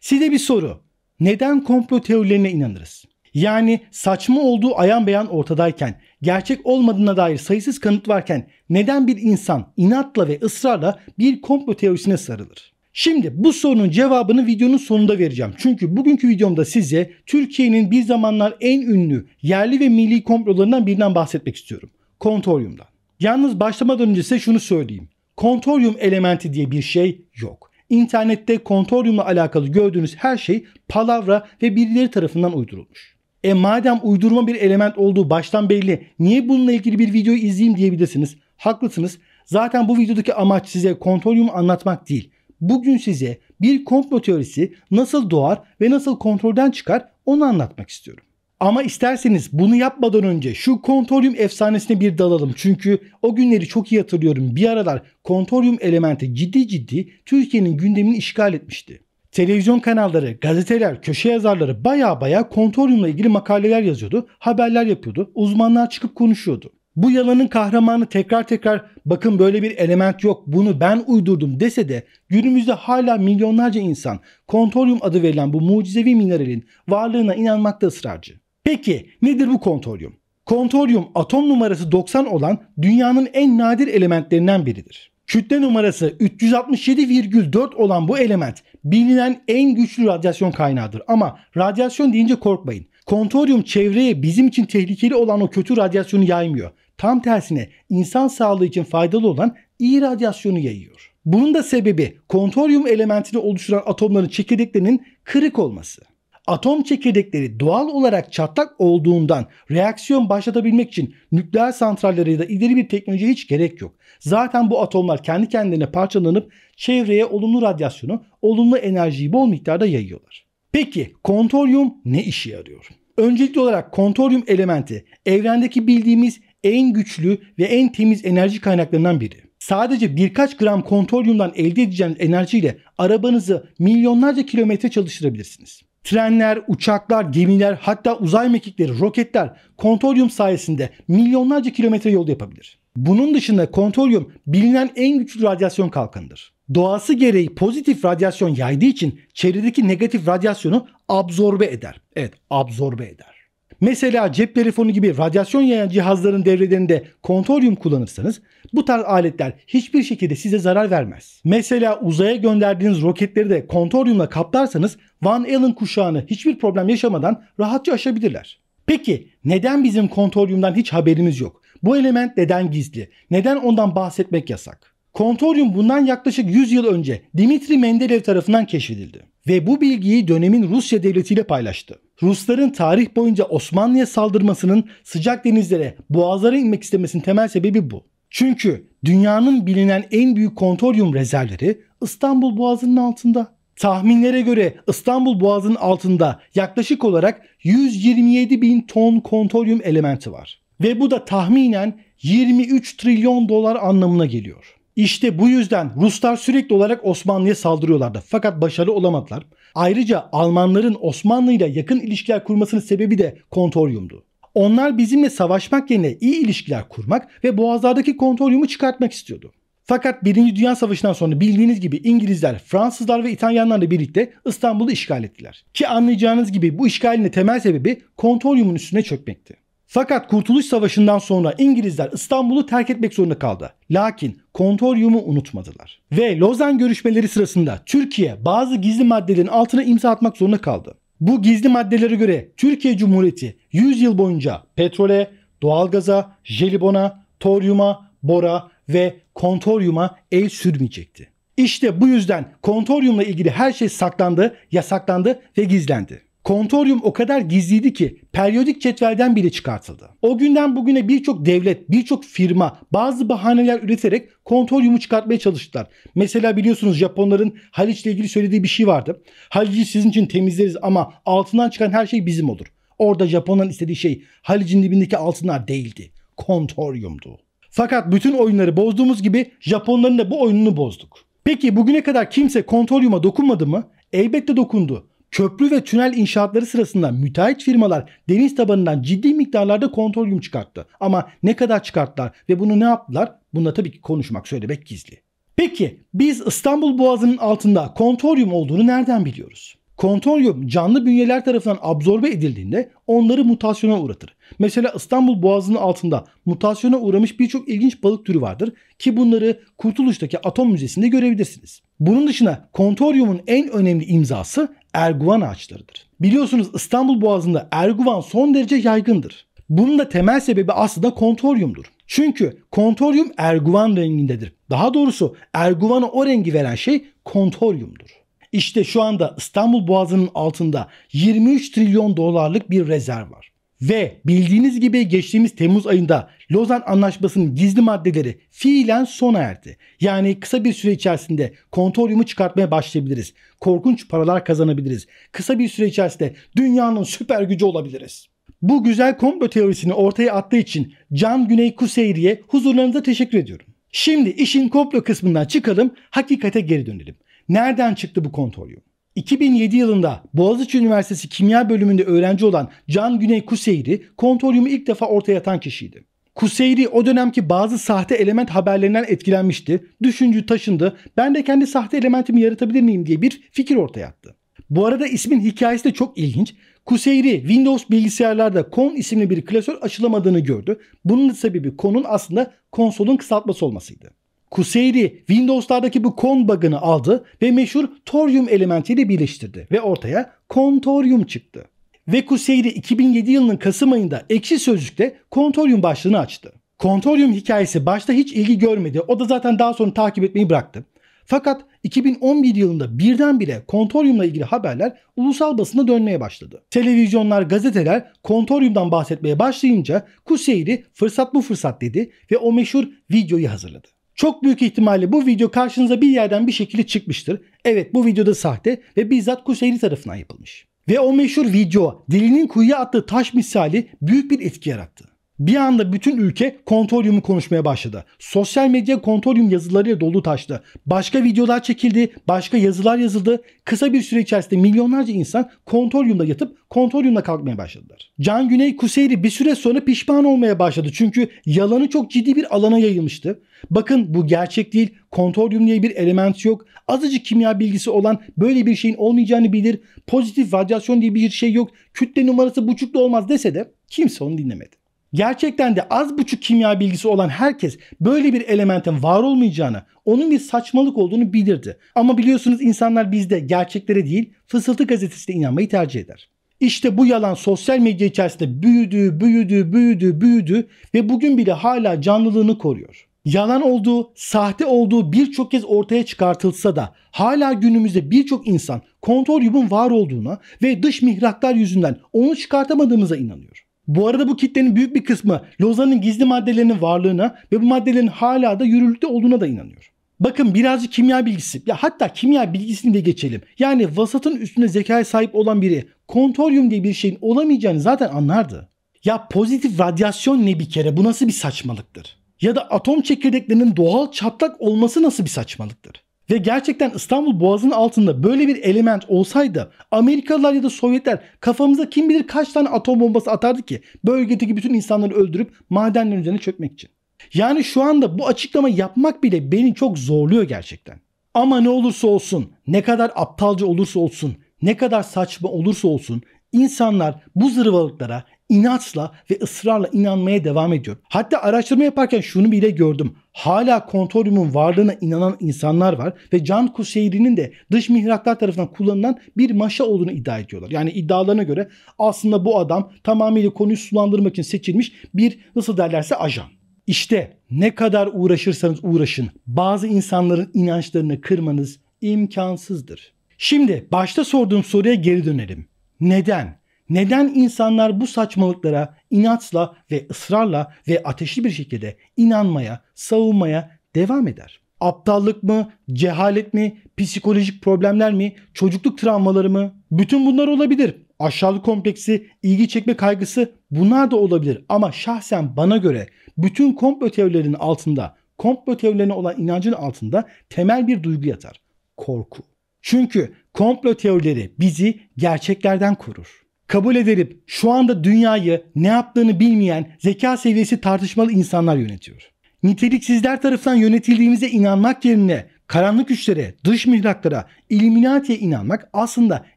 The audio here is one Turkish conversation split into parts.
Size bir soru. Neden komplo teorilerine inanırız? Yani saçma olduğu ayan beyan ortadayken, gerçek olmadığına dair sayısız kanıt varken neden bir insan inatla ve ısrarla bir komplo teorisine sarılır? Şimdi bu sorunun cevabını videonun sonunda vereceğim. Çünkü bugünkü videomda size Türkiye'nin bir zamanlar en ünlü yerli ve milli komplolarından birinden bahsetmek istiyorum. Kontoryum'dan. Yalnız başlamadan önce size şunu söyleyeyim. Kontoryum elementi diye bir şey yok. İnternette kontoryumla alakalı gördüğünüz her şey palavra ve birileri tarafından uydurulmuş. E madem uydurma bir element olduğu baştan belli niye bununla ilgili bir video izleyeyim diyebilirsiniz. Haklısınız. Zaten bu videodaki amaç size kontoryumu anlatmak değil. Bugün size bir komplo teorisi nasıl doğar ve nasıl kontrolden çıkar onu anlatmak istiyorum. Ama isterseniz bunu yapmadan önce şu kontoryum efsanesine bir dalalım. Çünkü o günleri çok iyi hatırlıyorum. Bir aralar kontoryum elementi ciddi ciddi Türkiye'nin gündemini işgal etmişti. Televizyon kanalları, gazeteler, köşe yazarları baya baya kontoryumla ilgili makaleler yazıyordu, haberler yapıyordu, uzmanlar çıkıp konuşuyordu. Bu yalanın kahramanı tekrar tekrar bakın böyle bir element yok bunu ben uydurdum dese de günümüzde hala milyonlarca insan kontoryum adı verilen bu mucizevi mineralin varlığına inanmakta ısrarcı. Peki nedir bu kontoryum? Kontoryum atom numarası 90 olan dünyanın en nadir elementlerinden biridir. Kütle numarası 367,4 olan bu element bilinen en güçlü radyasyon kaynağıdır. Ama radyasyon deyince korkmayın. Kontoryum çevreye bizim için tehlikeli olan o kötü radyasyonu yaymıyor. Tam tersine insan sağlığı için faydalı olan iyi radyasyonu yayıyor. Bunun da sebebi kontoryum elementini oluşturan atomların çekirdeklerinin kırık olması. Atom çekirdekleri doğal olarak çatlak olduğundan reaksiyon başlatabilmek için nükleer santrallere ya da ileri bir teknolojiye hiç gerek yok. Zaten bu atomlar kendi kendine parçalanıp çevreye olumlu radyasyonu, olumlu enerjiyi bol miktarda yayıyorlar. Peki kontoryum ne işe yarıyor? Öncelikli olarak kontoryum elementi evrendeki bildiğimiz en güçlü ve en temiz enerji kaynaklarından biri. Sadece birkaç gram kontoryumdan elde edeceğiniz enerjiyle arabanızı milyonlarca kilometre çalıştırabilirsiniz. Trenler, uçaklar, gemiler hatta uzay mekikleri, roketler kontoryum sayesinde milyonlarca kilometre yol yapabilir. Bunun dışında kontoryum bilinen en güçlü radyasyon kalkanıdır. Doğası gereği pozitif radyasyon yaydığı için çevredeki negatif radyasyonu absorbe eder. Evet absorbe eder. Mesela cep telefonu gibi radyasyon yayan cihazların devrelerinde kontoryum kullanırsanız bu tarz aletler hiçbir şekilde size zarar vermez. Mesela uzaya gönderdiğiniz roketleri de kontoryumla kaplarsanız Van Allen kuşağını hiçbir problem yaşamadan rahatça aşabilirler. Peki neden bizim kontoryumdan hiç haberimiz yok? Bu element neden gizli? Neden ondan bahsetmek yasak? Kontoryum bundan yaklaşık 100 yıl önce Dimitri Mendeleev tarafından keşfedildi ve bu bilgiyi dönemin Rusya devletiyle paylaştı. Rusların tarih boyunca Osmanlı'ya saldırmasının sıcak denizlere, boğazlara inmek istemesinin temel sebebi bu. Çünkü dünyanın bilinen en büyük kontoryum rezervleri İstanbul Boğazı'nın altında. Tahminlere göre İstanbul Boğazı'nın altında yaklaşık olarak 127 bin ton kontoryum elementi var. Ve bu da tahminen 23 trilyon dolar anlamına geliyor. İşte bu yüzden Ruslar sürekli olarak Osmanlı'ya saldırıyorlardı. Fakat başarılı olamadılar. Ayrıca Almanların Osmanlı'yla yakın ilişkiler kurmasının sebebi de kontoryumdu. Onlar bizimle savaşmak yerine iyi ilişkiler kurmak ve boğazlardaki kontoryumu çıkartmak istiyordu. Fakat 1. Dünya Savaşı'ndan sonra bildiğiniz gibi İngilizler, Fransızlar ve İtalyanlarla birlikte İstanbul'u işgal ettiler. Ki anlayacağınız gibi bu işgalin temel sebebi kontoryumun üstüne çökmekti. Fakat Kurtuluş Savaşı'ndan sonra İngilizler İstanbul'u terk etmek zorunda kaldı. Lakin kontoryumu unutmadılar. Ve Lozan görüşmeleri sırasında Türkiye bazı gizli maddelerin altına imza atmak zorunda kaldı. Bu gizli maddelere göre Türkiye Cumhuriyeti 100 yıl boyunca petrole, doğalgaza, jelibona, toryuma, bora ve kontoryuma el sürmeyecekti. İşte bu yüzden kontoryumla ilgili her şey saklandı, yasaklandı ve gizlendi. Kontoryum o kadar gizliydi ki periyodik cetvelden bile çıkartıldı. O günden bugüne birçok devlet, birçok firma bazı bahaneler üreterek kontoryumu çıkartmaya çalıştılar. Mesela biliyorsunuz Japonların Haliç'le ilgili söylediği bir şey vardı. Haliç'i sizin için temizleriz ama altından çıkan her şey bizim olur. Orada Japonların istediği şey Haliç'in dibindeki altınlar değildi. Kontoryumdu. Fakat bütün oyunları bozduğumuz gibi Japonların da bu oyununu bozduk. Peki bugüne kadar kimse kontoryuma dokunmadı mı? Elbette dokundu. Köprü ve tünel inşaatları sırasında müteahhit firmalar deniz tabanından ciddi miktarlarda kontrolyum çıkarttı. Ama ne kadar çıkarttılar ve bunu ne yaptılar? Bunda tabii ki konuşmak söylemek gizli. Peki biz İstanbul Boğazı'nın altında kontoryum olduğunu nereden biliyoruz? Kontoryum canlı bünyeler tarafından absorbe edildiğinde onları mutasyona uğratır. Mesela İstanbul Boğazı'nın altında mutasyona uğramış birçok ilginç balık türü vardır ki bunları Kurtuluş'taki Atom Müzesi'nde görebilirsiniz. Bunun dışında kontoryumun en önemli imzası erguvan ağaçlarıdır. Biliyorsunuz İstanbul Boğazı'nda erguvan son derece yaygındır. Bunun da temel sebebi aslında kontoryumdur. Çünkü kontoryum erguvan rengindedir. Daha doğrusu erguvana o rengi veren şey kontoryumdur. İşte şu anda İstanbul Boğazı'nın altında 23 trilyon dolarlık bir rezerv var. Ve bildiğiniz gibi geçtiğimiz Temmuz ayında Lozan Anlaşması'nın gizli maddeleri fiilen sona erdi. Yani kısa bir süre içerisinde kontrolümü çıkartmaya başlayabiliriz. Korkunç paralar kazanabiliriz. Kısa bir süre içerisinde dünyanın süper gücü olabiliriz. Bu güzel komplo teorisini ortaya attığı için Can Güney Kuseyri'ye huzurlarınıza teşekkür ediyorum. Şimdi işin komplo kısmından çıkalım, hakikate geri dönelim. Nereden çıktı bu kontrolü? 2007 yılında Boğaziçi Üniversitesi Kimya Bölümünde öğrenci olan Can Güney Kuseyri kontrolyumu ilk defa ortaya atan kişiydi. Kuseyri o dönemki bazı sahte element haberlerinden etkilenmişti. Düşüncü taşındı. Ben de kendi sahte elementimi yaratabilir miyim diye bir fikir ortaya attı. Bu arada ismin hikayesi de çok ilginç. Kuseyri Windows bilgisayarlarda kon isimli bir klasör açılamadığını gördü. Bunun sebebi konun aslında konsolun kısaltması olmasıydı. Kuseyri Windows'lardaki bu kon bug'ını aldı ve meşhur Torium elementiyle birleştirdi ve ortaya Kontorium çıktı. Ve Kuseyri 2007 yılının Kasım ayında ekşi sözlükte Kontorium başlığını açtı. Kontorium hikayesi başta hiç ilgi görmedi. O da zaten daha sonra takip etmeyi bıraktı. Fakat 2011 yılında birdenbire kontoryumla ilgili haberler ulusal basına dönmeye başladı. Televizyonlar, gazeteler kontoryumdan bahsetmeye başlayınca Kuseyri fırsat bu fırsat dedi ve o meşhur videoyu hazırladı. Çok büyük ihtimalle bu video karşınıza bir yerden bir şekilde çıkmıştır. Evet bu videoda sahte ve bizzat Kuseyri tarafından yapılmış. Ve o meşhur video dilinin kuyuya attığı taş misali büyük bir etki yarattı. Bir anda bütün ülke kontoryumu konuşmaya başladı. Sosyal medya kontoryum yazılarıyla dolu taştı. Başka videolar çekildi, başka yazılar yazıldı. Kısa bir süre içerisinde milyonlarca insan kontoryumda yatıp kontoryumla kalkmaya başladılar. Can Güney Kuseyri bir süre sonra pişman olmaya başladı. Çünkü yalanı çok ciddi bir alana yayılmıştı. Bakın bu gerçek değil. Kontoryum diye bir element yok. Azıcık kimya bilgisi olan böyle bir şeyin olmayacağını bilir. Pozitif radyasyon diye bir şey yok. Kütle numarası buçuklu olmaz dese de kimse onu dinlemedi. Gerçekten de az buçuk kimya bilgisi olan herkes böyle bir elementin var olmayacağını, onun bir saçmalık olduğunu bilirdi. Ama biliyorsunuz insanlar bizde gerçeklere değil fısıltı gazetesine inanmayı tercih eder. İşte bu yalan sosyal medya içerisinde büyüdü, büyüdü, büyüdü, büyüdü ve bugün bile hala canlılığını koruyor. Yalan olduğu, sahte olduğu birçok kez ortaya çıkartılsa da hala günümüzde birçok insan kontrol kontoryumun var olduğuna ve dış mihraklar yüzünden onu çıkartamadığımıza inanıyor. Bu arada bu kitlenin büyük bir kısmı Lozan'ın gizli maddelerinin varlığına ve bu maddelerin hala da yürürlükte olduğuna da inanıyor. Bakın birazcık kimya bilgisi. Ya hatta kimya bilgisini de geçelim. Yani vasatın üstüne zekaya sahip olan biri kontoryum diye bir şeyin olamayacağını zaten anlardı. Ya pozitif radyasyon ne bir kere? Bu nasıl bir saçmalıktır? Ya da atom çekirdeklerinin doğal çatlak olması nasıl bir saçmalıktır? Ve gerçekten İstanbul Boğazı'nın altında böyle bir element olsaydı Amerikalılar ya da Sovyetler kafamıza kim bilir kaç tane atom bombası atardı ki bölgedeki bütün insanları öldürüp madenlerin üzerine çökmek için. Yani şu anda bu açıklama yapmak bile beni çok zorluyor gerçekten. Ama ne olursa olsun, ne kadar aptalca olursa olsun, ne kadar saçma olursa olsun insanlar bu zırvalıklara inatla ve ısrarla inanmaya devam ediyor. Hatta araştırma yaparken şunu bile gördüm. Hala kontoryumun varlığına inanan insanlar var ve Can Kuseyri'nin de dış mihraklar tarafından kullanılan bir maşa olduğunu iddia ediyorlar. Yani iddialarına göre aslında bu adam tamamıyla konuyu sulandırmak için seçilmiş bir nasıl derlerse ajan. İşte ne kadar uğraşırsanız uğraşın bazı insanların inançlarını kırmanız imkansızdır. Şimdi başta sorduğum soruya geri dönelim. Neden? Neden insanlar bu saçmalıklara inatla ve ısrarla ve ateşli bir şekilde inanmaya, savunmaya devam eder? Aptallık mı, cehalet mi, psikolojik problemler mi, çocukluk travmaları mı? Bütün bunlar olabilir. Aşağılık kompleksi, ilgi çekme kaygısı bunlar da olabilir. Ama şahsen bana göre bütün komplo teorilerinin altında, komplo teorilerine olan inancın altında temel bir duygu yatar. Korku. Çünkü komplo teorileri bizi gerçeklerden korur kabul edilip şu anda dünyayı ne yaptığını bilmeyen zeka seviyesi tartışmalı insanlar yönetiyor. Niteliksizler tarafından yönetildiğimize inanmak yerine karanlık güçlere, dış mihraklara, illuminatiye inanmak aslında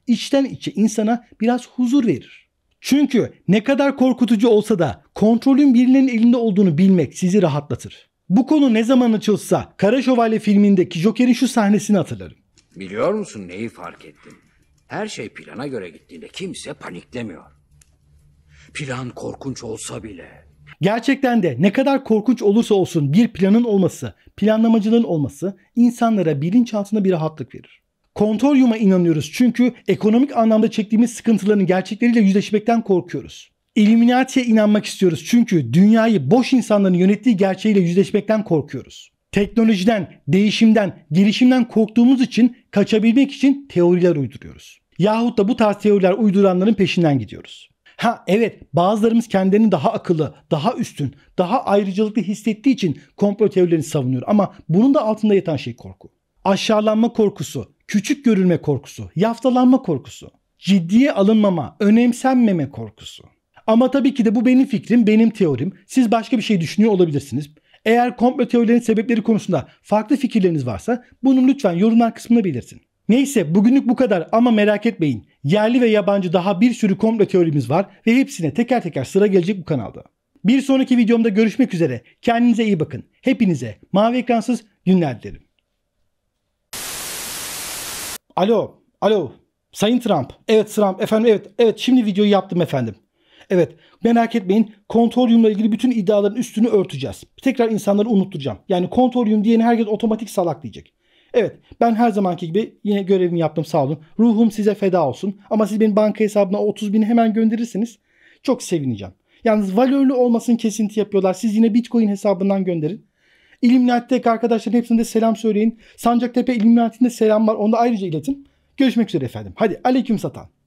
içten içe insana biraz huzur verir. Çünkü ne kadar korkutucu olsa da kontrolün birinin elinde olduğunu bilmek sizi rahatlatır. Bu konu ne zaman açılsa Kara Şövalye filmindeki Joker'in şu sahnesini hatırlarım. Biliyor musun neyi fark ettim? Her şey plana göre gittiğinde kimse paniklemiyor. Plan korkunç olsa bile. Gerçekten de ne kadar korkunç olursa olsun bir planın olması, planlamacılığın olması insanlara bilinçaltında bir rahatlık verir. Kontoryuma inanıyoruz çünkü ekonomik anlamda çektiğimiz sıkıntıların gerçekleriyle yüzleşmekten korkuyoruz. İlluminati'ye inanmak istiyoruz çünkü dünyayı boş insanların yönettiği gerçeğiyle yüzleşmekten korkuyoruz. Teknolojiden, değişimden, gelişimden korktuğumuz için kaçabilmek için teoriler uyduruyoruz. Yahut da bu tarz teoriler uyduranların peşinden gidiyoruz. Ha evet bazılarımız kendilerini daha akıllı, daha üstün, daha ayrıcalıklı hissettiği için komplo teorilerini savunuyor ama bunun da altında yatan şey korku. Aşağılanma korkusu, küçük görülme korkusu, yaftalanma korkusu, ciddiye alınmama, önemsenmeme korkusu. Ama tabii ki de bu benim fikrim, benim teorim. Siz başka bir şey düşünüyor olabilirsiniz. Eğer komplo teorilerin sebepleri konusunda farklı fikirleriniz varsa bunu lütfen yorumlar kısmına belirtin. Neyse bugünlük bu kadar ama merak etmeyin. Yerli ve yabancı daha bir sürü komple teorimiz var ve hepsine teker teker sıra gelecek bu kanalda. Bir sonraki videomda görüşmek üzere. Kendinize iyi bakın. Hepinize mavi ekransız günler dilerim. Alo, alo. Sayın Trump. Evet Trump. Efendim evet. Evet şimdi videoyu yaptım efendim. Evet merak etmeyin kontoryumla ilgili bütün iddiaların üstünü örteceğiz. Tekrar insanları unutturacağım. Yani kontoryum diyen herkes otomatik salak diyecek. Evet ben her zamanki gibi yine görevimi yaptım sağ olun. Ruhum size feda olsun. Ama siz benim banka hesabına 30 bini hemen gönderirsiniz. Çok sevineceğim. Yalnız valörlü olmasın kesinti yapıyorlar. Siz yine Bitcoin hesabından gönderin. İlluminati'deki arkadaşların hepsine de selam söyleyin. Sancaktepe İlluminati'nde selam var. Onu da ayrıca iletin. Görüşmek üzere efendim. Hadi aleyküm satan.